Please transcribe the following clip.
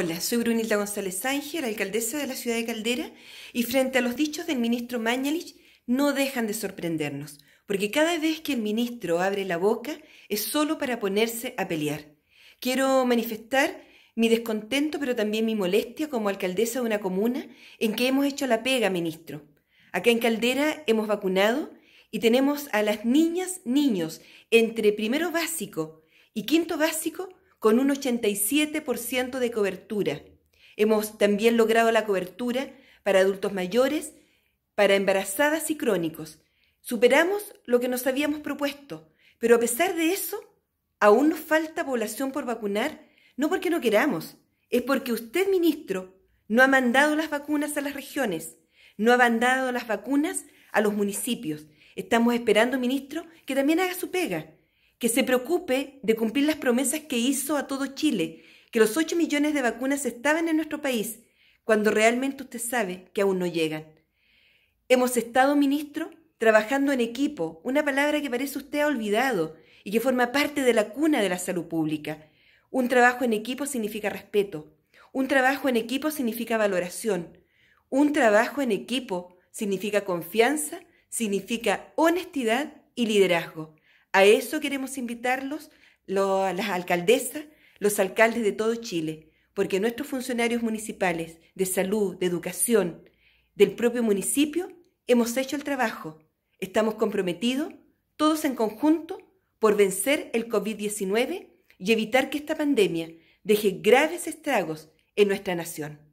Hola, soy Brunilda González Ángel, alcaldesa de la ciudad de Caldera, y frente a los dichos del ministro Mañalich no dejan de sorprendernos, porque cada vez que el ministro abre la boca es solo para ponerse a pelear. Quiero manifestar mi descontento, pero también mi molestia como alcaldesa de una comuna en que hemos hecho la pega, ministro. Acá en Caldera hemos vacunado y tenemos a las niñas, niños, entre primero básico y quinto básico, con un 87% de cobertura. Hemos también logrado la cobertura para adultos mayores, para embarazadas y crónicos. Superamos lo que nos habíamos propuesto, pero a pesar de eso, aún nos falta población por vacunar, no porque no queramos, es porque usted, ministro, no ha mandado las vacunas a las regiones, no ha mandado las vacunas a los municipios. Estamos esperando, ministro, que también haga su pega que se preocupe de cumplir las promesas que hizo a todo Chile, que los 8 millones de vacunas estaban en nuestro país, cuando realmente usted sabe que aún no llegan. Hemos estado, ministro, trabajando en equipo, una palabra que parece usted ha olvidado y que forma parte de la cuna de la salud pública. Un trabajo en equipo significa respeto, un trabajo en equipo significa valoración, un trabajo en equipo significa confianza, significa honestidad y liderazgo. A eso queremos invitarlos las alcaldesas, los alcaldes de todo Chile, porque nuestros funcionarios municipales de salud, de educación, del propio municipio, hemos hecho el trabajo. Estamos comprometidos, todos en conjunto, por vencer el COVID-19 y evitar que esta pandemia deje graves estragos en nuestra nación.